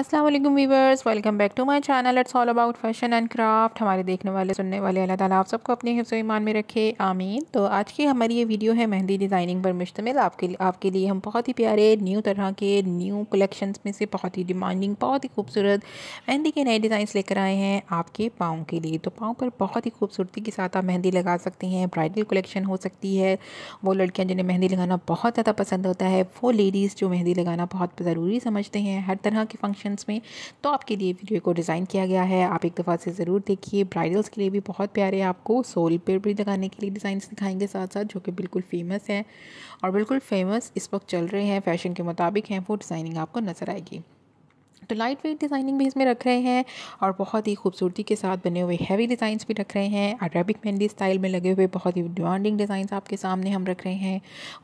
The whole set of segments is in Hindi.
अस्सलाम वालेकुम viewers welcome back to my channel it's all about fashion and craft हमारे देखने वाले सुनने वाले अल्लाह ताला आप सबको अपने हिफ्स ईमान में रखे आमीन तो आज की हमारी ये वीडियो है मेहंदी डिज़ाइनिंग पर मुश्तमिल आपके लिए आपके लिए हम बहुत ही प्यारे न्यू तरह के न्यू कलेक्शंस में से बहुत ही डिमांडिंग बहुत ही खूबसूरत मेहंदी के नए डिज़ाइन लेकर आए हैं आपके पाँव के लिए तो पाँव पर बहुत ही खूबसूरती के साथ आप मेहंदी लगा सकते हैं ब्राइडल कलेक्शन हो सकती है वो लड़कियाँ जिन्हें मेहंदी लगाना बहुत ज़्यादा पसंद होता है वो लेडीज़ जो मेहंदी लगाना बहुत ज़रूरी समझते हैं हर तरह के फंक्शन फंक्शंस में तो आपके लिए वीडियो को डिज़ाइन किया गया है आप एक दफ़ा से ज़रूर देखिए ब्राइडल्स के लिए भी बहुत प्यारे आपको सोल पर भी लगाने के लिए डिज़ाइन दिखाएंगे साथ साथ जो कि बिल्कुल फेमस है और बिल्कुल फेमस इस वक्त चल रहे हैं फैशन के मुताबिक हैं वो डिज़ाइनिंग आपको नज़र आएगी तो लाइट वेट डिज़ाइनिंग भी इसमें रख रहे हैं और बहुत ही खूबसूरती के साथ बने हुए हैवी डिज़ाइंस भी रख रहे हैं अरेबिक मेहंदी स्टाइल में लगे हुए बहुत ही डिमांडिंग डिज़ाइंस आपके सामने हम रख रहे हैं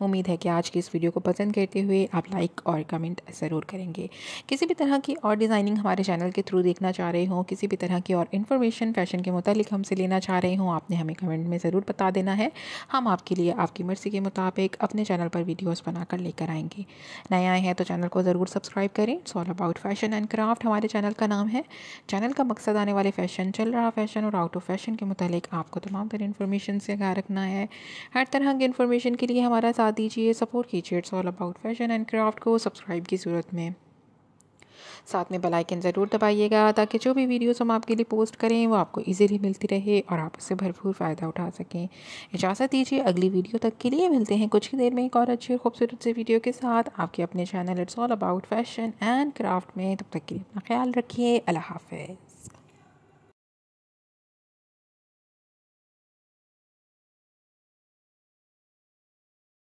उम्मीद है कि आज की इस वीडियो को पसंद करते हुए आप लाइक और कमेंट ज़रूर करेंगे किसी भी तरह की और डिज़ाइनिंग हमारे चैनल के थ्रू देखना चाह रहे हों किसी भी तरह की और इन्फॉर्मेशन फैशन के मुतालिक हमसे लेना चाह रहे हों आपने हमें कमेंट में ज़रूर बता देना है हम आपके लिए आपकी मर्ज़ी के मुताबिक अपने चैनल पर वीडियोज़ बनाकर लेकर आएंगे नए आए हैं तो चैनल को ज़रूर सब्सक्राइब करें it's all about fashion fashion and craft हमारे चैनल का नाम है चैनल का मकसद आने वाले फ़ैशन चल रहा फ़ैशन और आउट ऑफ फैशन के मतलब आपको तमाम तरह इन्फॉर्मेशन से आगा रखना है हर तरह के इन्फॉर्मेशन के लिए हमारा साथ दीजिए सपोर्ट कीजिए it's all about fashion and craft को सब्सक्राइब की ज़रूरत में साथ में बेलाइकन ज़रूर दबाइएगा ताकि जो भी वीडियोज़ हम आपके लिए पोस्ट करें वो आपको ईजीली मिलती रहे और आप उससे भरपूर फ़ायदा उठा सकें इजाज़त दीजिए अगली वीडियो तक के लिए मिलते हैं कुछ ही देर में एक और अच्छी और खूबसूरत से वीडियो के साथ आपके अपने channel it's all about fashion and craft में तब तक के लिए अपना ख्याल रखिए अल्लाह हाफ